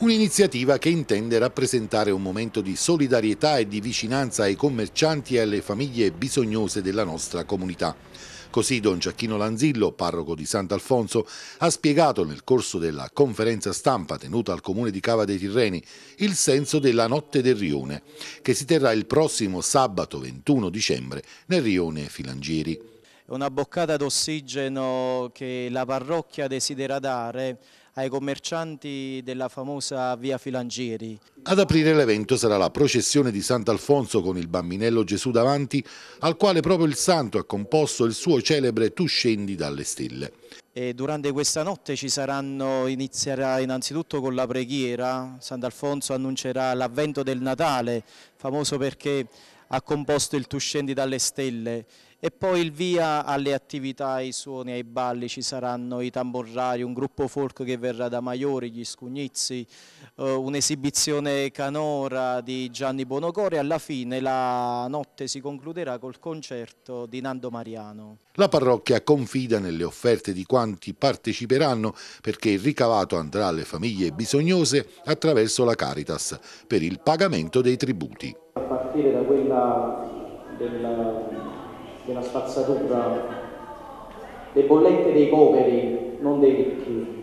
Un'iniziativa che intende rappresentare un momento di solidarietà e di vicinanza ai commercianti e alle famiglie bisognose della nostra comunità. Così Don Giacchino Lanzillo, parroco di Sant'Alfonso, ha spiegato nel corso della conferenza stampa tenuta al comune di Cava dei Tirreni il senso della Notte del Rione, che si terrà il prossimo sabato 21 dicembre nel Rione Filangieri una boccata d'ossigeno che la parrocchia desidera dare ai commercianti della famosa via Filangieri. Ad aprire l'evento sarà la processione di Sant'Alfonso con il bambinello Gesù davanti, al quale proprio il santo ha composto il suo celebre Tu scendi dalle stelle. E durante questa notte ci saranno, inizierà innanzitutto con la preghiera, Sant'Alfonso annuncerà l'avvento del Natale, famoso perché ha composto il Tu scendi dalle stelle e poi il via alle attività, ai suoni, ai balli, ci saranno i tamborrari, un gruppo folk che verrà da Maiori, gli Scugnizzi, eh, un'esibizione canora di Gianni Bonocore e alla fine la notte si concluderà col concerto di Nando Mariano. La parrocchia confida nelle offerte di quanti parteciperanno perché il ricavato andrà alle famiglie bisognose attraverso la Caritas per il pagamento dei tributi partire da quella della, della spazzatura, le bollette dei poveri, non dei ricchi,